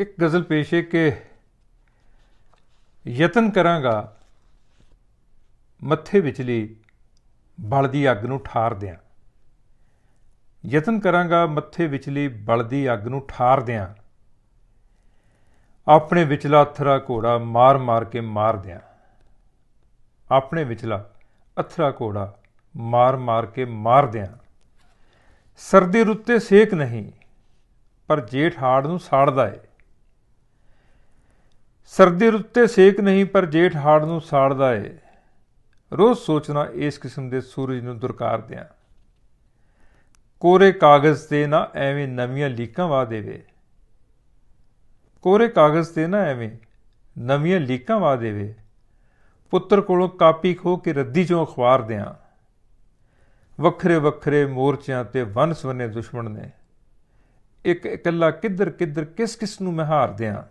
ਇੱਕ ਗਜ਼ਲ ਪੇਸ਼ੇ ਕਿ ਯਤਨ ਕਰਾਂਗਾ ਮੱਥੇ ਵਿਚਲੀ ਬਲਦੀ ਅੱਗ ਨੂੰ ਠਾਰ ਦਿਆਂ ਯਤਨ ਕਰਾਂਗਾ ਮੱਥੇ ਵਿਚਲੀ ਬਲਦੀ ਅੱਗ ਨੂੰ ਠਾਰ ਦਿਆਂ ਆਪਣੇ ਵਿਚਲਾ ਅਥਰਾ ਘੋੜਾ ਮਾਰ ਮਾਰ ਕੇ ਮਾਰ ਦਿਆਂ ਆਪਣੇ ਵਿਚਲਾ ਅਥਰਾ ਘੋੜਾ ਮਾਰ ਮਾਰ ਕੇ ਮਾਰ ਦਿਆਂ ਸਰਦੀ ਰੁੱਤੇ ਸੇਕ ਨਹੀਂ ਪਰ ਜੇਠ ਹਾੜ ਨੂੰ ਸਾੜਦਾ ਏ ਸਰਦੀ ਰੁੱਤ ਤੇ ਸੇਕ ਨਹੀਂ ਪਰ ਜੇਠ ਹਾੜ ਨੂੰ ਸਾੜਦਾ ਏ ਰੋਜ਼ ਸੋਚਣਾ ਇਸ ਕਿਸਮ ਦੇ ਸੂਰਜ ਨੂੰ ਦੁਰਕਾਰਦਿਆਂ ਕੋਰੇ ਕਾਗਜ਼ ਤੇ ਨਾ ਐਵੇਂ ਨਵੀਆਂ ਲੀਕਾਂ ਵਾ ਦੇਵੇ ਕੋਰੇ ਕਾਗਜ਼ ਤੇ ਨਾ ਐਵੇਂ ਨਵੀਆਂ ਲੀਕਾਂ ਵਾ ਦੇਵੇ ਪੁੱਤਰ ਕੋਲੋਂ ਕਾਪੀ ਖੋ ਕੇ ਰੱਦੀ ਚੋਂ ਅਖਬਾਰ ਦਿਆਂ ਵੱਖਰੇ ਵੱਖਰੇ ਮੋਰਚਿਆਂ ਤੇ ਵਨਸਵਨੇ ਦੁਸ਼ਮਣ ਨੇ ਇੱਕ ਇਕੱਲਾ ਕਿੱਧਰ ਕਿੱਧਰ ਕਿਸ ਕਿਸ ਨੂੰ ਮਹਾਰ ਦਿਆਂ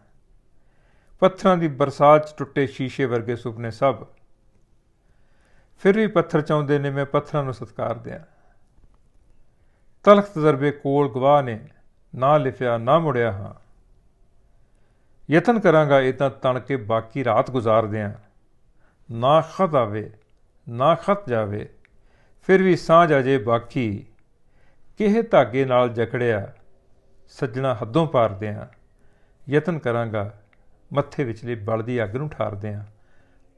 ਪੱਥਰਾਂ ਦੀ ਬਰਸਾਤ 'ਚ ਟੁੱਟੇ ਸ਼ੀਸ਼ੇ ਵਰਗੇ ਸੁਪਨੇ ਸਭ ਫਿਰ ਵੀ ਪੱਥਰ ਚਾਉਂਦੇ ਨੇ ਮੈਂ ਪੱਥਰਾਂ ਨੂੰ ਸਤਕਾਰ ਦਿਆਂ ਤਲਖ ਤਜਰਬੇ ਕੋਲ ਗਵਾਹ ਨੇ ਨਾ ਲਿਫਿਆ ਨਾ ਮੁੜਿਆ ਹਾਂ ਯਤਨ ਕਰਾਂਗਾ ਇਹ ਤਾਂ ਤਣ ਕੇ ਬਾਕੀ ਰਾਤ ਗੁਜ਼ਾਰ ਦਿਆਂ ਨਾ ਖਤ ਆਵੇ ਨਾ ਖਤ ਜਾਵੇ ਫਿਰ ਵੀ ਸਾਂਝ ਆਜੇ ਬਾਕੀ ਕਿਹੇ ਧਾਗੇ ਨਾਲ ਜਕੜਿਆ ਸੱਜਣਾ ਹੱਦੋਂ ਪਾਰ ਦਿਆਂ ਯਤਨ ਕਰਾਂਗਾ ਮੱਥੇ ਵਿਚਲੇ ਬਲ ਦੀ ਅੱਗ ਨੂੰ ਠਾਰਦੇ ਆ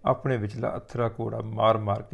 ਆਪਣੇ ਵਿਚਲਾ ਅਥਰਾ ਕੋੜਾ ਮਾਰ-ਮਾਰ ਕੇ